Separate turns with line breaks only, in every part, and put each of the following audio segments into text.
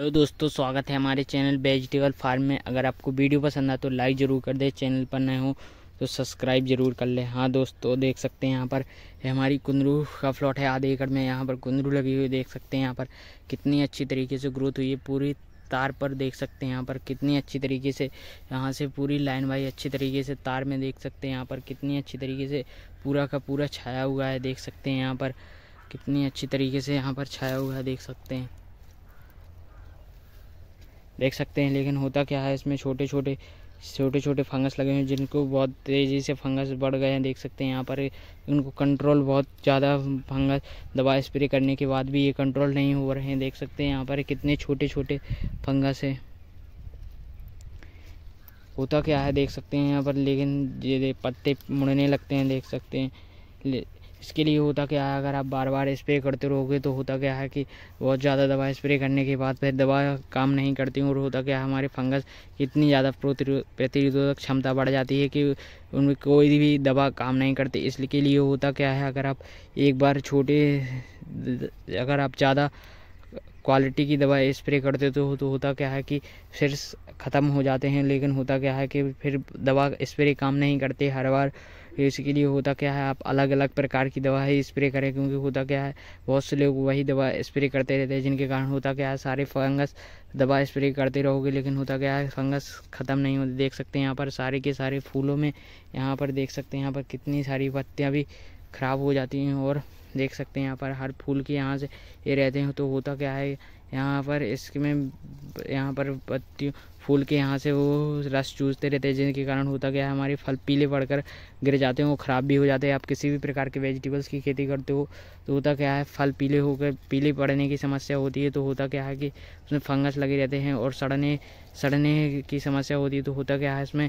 hello दोस्तों स्वागत है हमारे चैनल वेजिटेबल फार्म में अगर आपको वीडियो पसंद आए तो लाइक ज़रूर कर दे चैनल पर नए हो तो सब्सक्राइब ज़रूर कर लें हाँ दोस्तों देख सकते हैं यहाँ पर है हमारी कुंदरू का फ्लॉट है आधे एकड़ में यहाँ पर कुंदरू लगी हुई देख सकते हैं यहाँ पर कितनी अच्छी तरीके से ग्रोथ हुई है पूरी तार पर देख सकते हैं यहाँ पर कितनी अच्छी तरीके से यहाँ से पूरी लाइन भाई अच्छी तरीके से तार में देख सकते हैं यहाँ पर कितनी अच्छी तरीके से पूरा का पूरा छाया हुआ है देख सकते हैं यहाँ पर कितनी अच्छी तरीके से यहाँ पर छाया हुआ है देख सकते हैं देख सकते हैं लेकिन होता क्या है इसमें छोटे छोटे छोटे छोटे फंगस लगे हुए हैं जिनको बहुत तेज़ी से फंगस बढ़ गए हैं देख सकते हैं यहाँ पर उनको कंट्रोल बहुत ज़्यादा फंगस दवा स्प्रे करने के बाद भी ये कंट्रोल नहीं हो रहे हैं देख सकते हैं यहाँ पर कितने छोटे छोटे फंगस है होता क्या है देख सकते हैं यहाँ पर लेकिन ये पत्ते मुड़ने लगते हैं देख सकते हैं इसके लिए होता क्या है अगर आप बार बार स्प्रे करते रहोगे तो होता क्या है कि बहुत ज़्यादा दवा स्प्रे करने के बाद फिर दवा काम नहीं करती और होता क्या है हमारे फंगस इतनी ज़्यादा प्रतिरोधक क्षमता बढ़ जाती है कि उनमें कोई भी दवा काम नहीं करती इसके लिए होता क्या है अगर आप एक बार छोटे अगर आप ज़्यादा क्वालिटी की दवा स्प्रे करते तो तो होता क्या है कि फिर ख़त्म हो जाते हैं लेकिन होता क्या है कि फिर दवा स्प्रे काम नहीं करते हर बार इसके लिए होता क्या है आप अलग अलग प्रकार की दवा ही स्प्रे करें क्योंकि होता क्या है बहुत से लोग वही दवा स्प्रे करते रहते हैं जिनके कारण होता क्या है सारे फंगस दवा स्प्रे करते रहोगे लेकिन होता क्या है फंगस ख़त्म नहीं होती देख सकते हैं यहाँ पर सारे के सारे फूलों में यहाँ पर देख सकते हैं यहाँ पर कितनी सारी पत्तियाँ भी ख़राब हो जाती हैं और देख सकते हैं यहाँ पर हर फूल के यहाँ से ये रहते हैं तो होता क्या है यहाँ पर इसमें यहाँ पर पत्तियों फूल के यहाँ से वो रस चूसते रहते हैं जिनके कारण होता क्या है हमारे फल पीले पड़कर गिर जाते हैं वो ख़राब भी हो जाते हैं आप किसी भी प्रकार के वेजिटेबल्स की खेती करते हो तो होता क्या है फल पीले होकर पीले पड़ने की समस्या होती है तो होता क्या है कि उसमें फंगस लगे रहते हैं और सड़ने सड़ने की समस्या होती है तो होता क्या है इसमें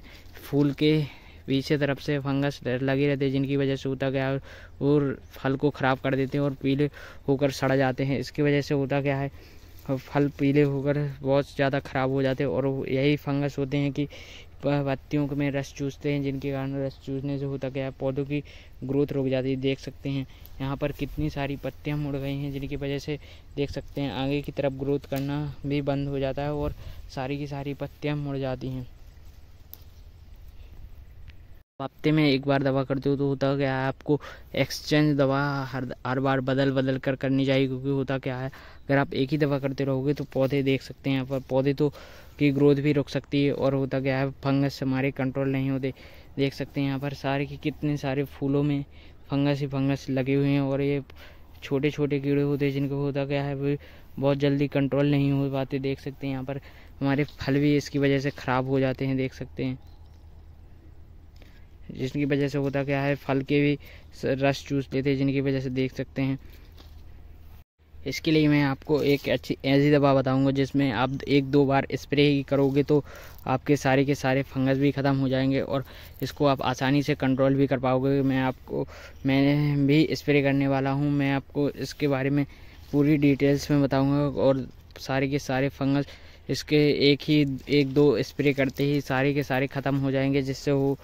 फूल के पीछे तरफ से फंगस लगे रहते हैं जिनकी वजह से होता क्या है और फल को ख़राब कर देते हैं और पीले होकर सड़ जाते हैं इसकी वजह से होता क्या है फल पीले होकर बहुत ज़्यादा ख़राब हो जाते हैं और यही फंगस होते हैं कि पत्तियों में रस चूसते हैं जिनके कारण रस चूसने से होता क्या पौधों की ग्रोथ रुक जाती है देख सकते हैं यहाँ पर कितनी सारी पत्तियाँ मुड़ गई हैं जिनकी वजह से देख सकते हैं आगे की तरफ ग्रोथ करना भी बंद हो जाता है और सारी की सारी पत्तियाँ मुड़ जाती हैं हफ्ते में एक बार दवा करते हो तो होता क्या है आपको एक्सचेंज दवा हर हर बार बदल बदल कर करनी चाहिए क्योंकि होता क्या है अगर आप एक ही दवा करते रहोगे तो पौधे देख सकते हैं पर पौधे तो की ग्रोथ भी रुक सकती है और होता क्या है फंगस हमारे कंट्रोल नहीं होते देख सकते हैं यहाँ पर सारे के कितने सारे फूलों में फंगस ही फंगस लगे हुए हैं और ये छोटे छोटे कीड़े होते हैं जिनको होता क्या है वो बहुत जल्दी कंट्रोल नहीं हो पाते देख सकते हैं यहाँ पर हमारे फल भी इसकी वजह से ख़राब हो जाते हैं देख सकते हैं जिसकी वजह से होता क्या है फल के भी रस चूस लेते हैं जिनकी वजह से देख सकते हैं इसके लिए मैं आपको एक अच्छी ऐसी दवा बताऊंगा जिसमें आप एक दो बार स्प्रे ही करोगे तो आपके सारे के सारे फंगस भी ख़त्म हो जाएंगे और इसको आप आसानी से कंट्रोल भी कर पाओगे मैं आपको मैं भी स्प्रे करने वाला हूं मैं आपको इसके बारे में पूरी डिटेल्स में बताऊंगा और सारे के सारे फंगस इसके एक ही एक दो स्प्रे करते ही सारे के सारे ख़त्म हो जाएंगे जिससे वो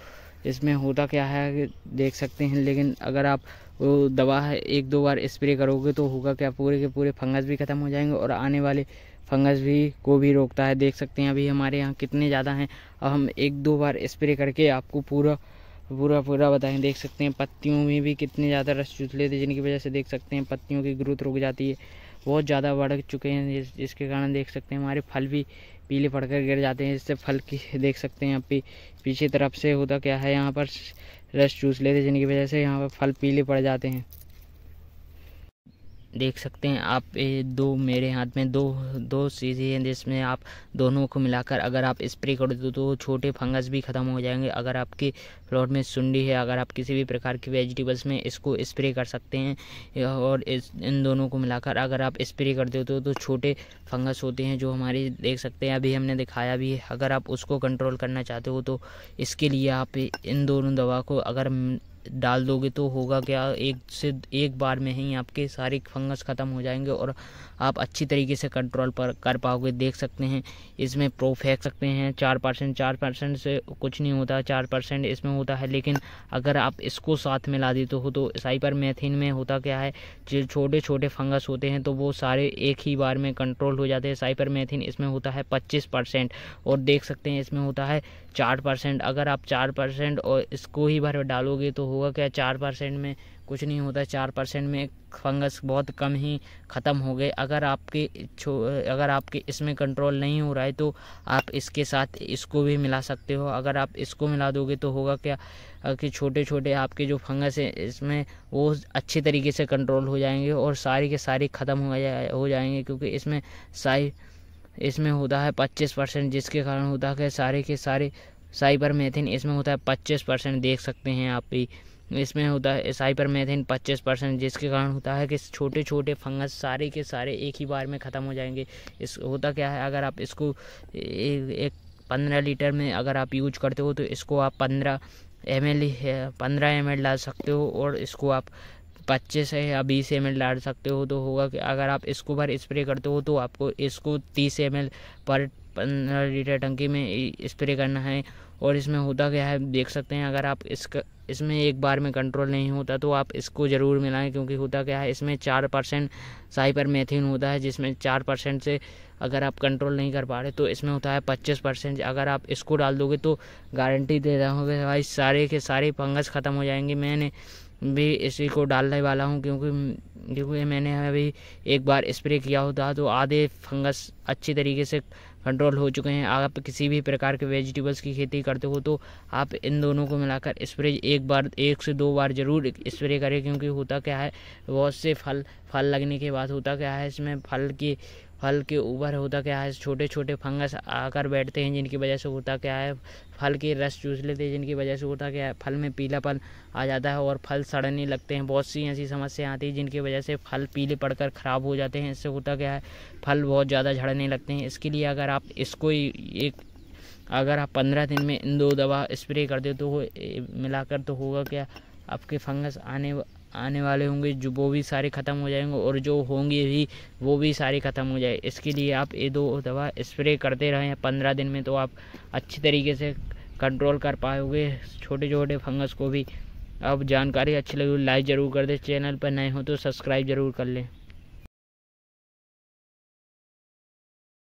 इसमें होता क्या है देख सकते हैं लेकिन अगर आप वो दवा है एक दो बार स्प्रे करोगे तो होगा क्या पूरे के पूरे फंगस भी ख़त्म हो जाएंगे और आने वाले फंगस भी को भी रोकता है देख सकते हैं अभी हमारे यहाँ कितने ज़्यादा हैं अब हम एक दो बार स्प्रे करके आपको पूरा पूरा पूरा बताएं देख सकते हैं पत्तियों में भी कितने ज़्यादा रस चूस लेते जिनकी वजह से देख सकते हैं पत्तियों की ग्रोथ रुक जाती है बहुत ज़्यादा बढ़ चुके हैं जिसके कारण देख सकते हैं हमारे फल भी पीले पड़कर गिर जाते हैं जिससे फल की देख सकते हैं आप पीछे तरफ से होता क्या है यहाँ पर रस चूस लेते जिनकी वजह से यहाँ पर फल पीले पड़ जाते हैं देख सकते हैं आप ये दो मेरे हाथ में दो दो चीज़ें हैं जिसमें आप दोनों को मिलाकर अगर आप स्प्रे कर दो तो छोटे फंगस भी ख़त्म हो जाएंगे अगर आपके प्लॉट में सुंडी है अगर आप किसी भी प्रकार की वेजिटेबल्स में इसको स्प्रे कर सकते हैं और इस इन दोनों को मिलाकर अगर आप स्प्रे कर देते हो तो, तो छोटे फंगस होते हैं जो हमारे देख सकते हैं अभी हमने दिखाया भी है अगर आप उसको कंट्रोल करना चाहते हो तो इसके लिए आप इन दोनों दवा को अगर डाल दोगे तो होगा क्या एक से एक बार में ही आपके सारे फंगस ख़त्म हो जाएंगे और आप अच्छी तरीके से कंट्रोल पर कर पाओगे देख सकते हैं इसमें प्रो फेंक सकते हैं चार परसेंट चार परसेंट से कुछ नहीं होता चार परसेंट इसमें होता है लेकिन अगर आप इसको साथ में ला देते हो तो साइपर मैथिन में होता क्या है जो छोटे छोटे फंगस होते हैं तो वो सारे एक ही बार में कंट्रोल हो जाते हैं साइपर मैथिन इसमें होता है पच्चीस और देख सकते हैं इसमें होता है चार परसेंट अगर आप चार परसेंट और इसको ही भर डालोगे तो होगा क्या चार परसेंट में कुछ नहीं होता चार परसेंट में फंगस बहुत कम ही ख़त्म हो गए अगर आपके अगर आपके इसमें कंट्रोल नहीं हो रहा है तो आप इसके साथ इसको भी मिला सकते हो अगर आप इसको मिला दोगे तो होगा क्या कि छोटे छोटे आपके जो फंगस हैं इसमें वो अच्छे तरीके से कंट्रोल हो जाएंगे और सारे के सारे ख़त्म हो जाए हो जाएंगे क्योंकि इसमें सारी इसमें होता है पच्चीस परसेंट जिसके कारण होता है सारे के सारे साइबर मेथिन इसमें होता है पच्चीस परसेंट देख सकते हैं आप भी इसमें होता है साइबर मेथिन पच्चीस परसेंट जिसके कारण होता है कि छोटे छोटे फंगस सारे के सारे एक ही बार में ख़त्म हो जाएंगे इस होता क्या है अगर आप इसको एक, एक पंद्रह लीटर में अगर आप यूज करते हो तो इसको आप पंद्रह एम एल पंद्रह एम एल डाल सकते हो और इसको आप पच्चीस से या बीस एम डाल सकते हो तो होगा कि अगर आप इसको बार स्प्रे करते हो तो आपको इसको तीस एम पर पंद्रह लीटर टंकी में स्प्रे करना है और इसमें होता क्या है देख सकते हैं अगर आप इसका इसमें एक बार में कंट्रोल नहीं होता तो आप इसको ज़रूर मिलाएं क्योंकि होता क्या है इसमें चार परसेंट साइपर मेथिन होता है जिसमें चार परसेंट से अगर आप कंट्रोल नहीं कर पा रहे तो इसमें होता है पच्चीस परसेंट अगर आप इसको डाल दोगे तो गारंटी दे रहा हूँ भाई सारे के सारे फंगस ख़त्म हो जाएंगे मैंने भी इसी को डालने वाला हूँ क्योंकि क्योंकि मैंने अभी एक बार स्प्रे किया होता तो आधे फंगस अच्छी तरीके से कंट्रोल हो चुके हैं आप किसी भी प्रकार के वेजिटेबल्स की खेती करते हो तो आप इन दोनों को मिलाकर स्प्रे एक बार एक से दो बार ज़रूर स्प्रे करें क्योंकि होता क्या है बहुत से फल फल लगने के बाद होता क्या है इसमें फल की फल के ऊपर होता क्या है छोटे छोटे फंगस आकर बैठते हैं जिनकी वजह से होता क्या है फल के रस चूस लेते हैं जिनकी वजह से होता क्या है फल में पीलापन आ जाता है और फल सड़ने लगते हैं बहुत सी ऐसी समस्याएं आती हैं जिनकी वजह से फल पीले पड़कर ख़राब हो जाते हैं इससे होता क्या है फल बहुत ज़्यादा झड़ने लगते हैं इसके लिए अगर आप इसको एक अगर आप पंद्रह दिन में इन दो दवा स्प्रे कर दे तो मिलाकर तो होगा क्या आपके फंगस आने आने वाले होंगे जो वो भी सारे ख़त्म हो जाएंगे और जो होंगे भी वो भी सारे ख़त्म हो जाए इसके लिए आप ये दो दवा स्प्रे करते रहें पंद्रह दिन में तो आप अच्छी तरीके से कंट्रोल कर पाओगे छोटे छोटे फंगस को भी अब जानकारी अच्छी लगी लाइक ज़रूर कर दें चैनल पर नए हो तो सब्सक्राइब ज़रूर कर लें